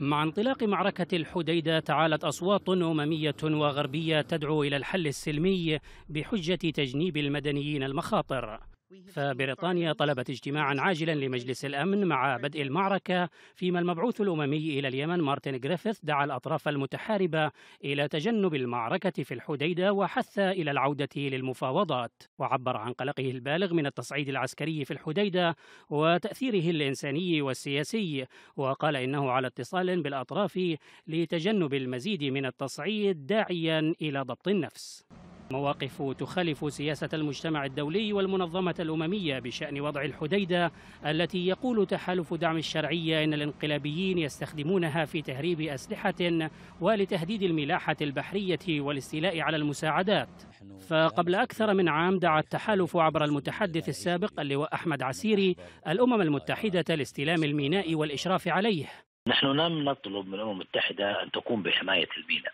مع انطلاق معركة الحديدة تعالت أصوات أممية وغربية تدعو إلى الحل السلمي بحجة تجنيب المدنيين المخاطر فبريطانيا طلبت اجتماعا عاجلا لمجلس الامن مع بدء المعركه فيما المبعوث الاممي الى اليمن مارتن جريفيث دعا الاطراف المتحاربه الى تجنب المعركه في الحديده وحث الى العوده للمفاوضات وعبر عن قلقه البالغ من التصعيد العسكري في الحديده وتاثيره الانساني والسياسي وقال انه على اتصال بالاطراف لتجنب المزيد من التصعيد داعيا الى ضبط النفس مواقف تخالف سياسة المجتمع الدولي والمنظمة الأممية بشأن وضع الحديدة التي يقول تحالف دعم الشرعية إن الانقلابيين يستخدمونها في تهريب أسلحة ولتهديد الملاحة البحرية والاستيلاء على المساعدات فقبل أكثر من عام دعا التحالف عبر المتحدث السابق اللواء أحمد عسيري الأمم المتحدة لاستلام الميناء والإشراف عليه نحن لم نطلب من الأمم المتحدة أن تقوم بحماية الميناء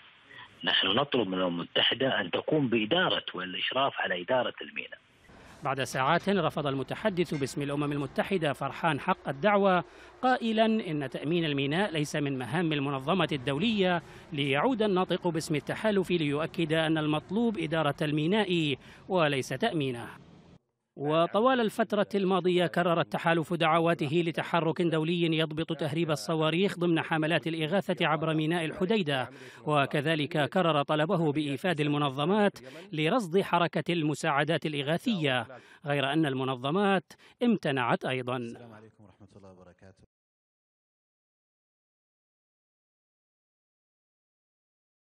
نحن نطلب من الامم المتحده ان تقوم باداره والاشراف على اداره الميناء. بعد ساعات رفض المتحدث باسم الامم المتحده فرحان حق الدعوه قائلا ان تامين الميناء ليس من مهام المنظمه الدوليه ليعود الناطق باسم التحالف ليؤكد ان المطلوب اداره الميناء وليس تامينه. نعم. وطوال الفترة الماضية كرر التحالف دعواته لتحرك دولي يضبط تهريب الصواريخ ضمن حملات الإغاثة عبر ميناء الحديدة وكذلك كرر طلبه بإيفاد المنظمات لرصد حركة المساعدات الإغاثية غير أن المنظمات امتنعت أيضا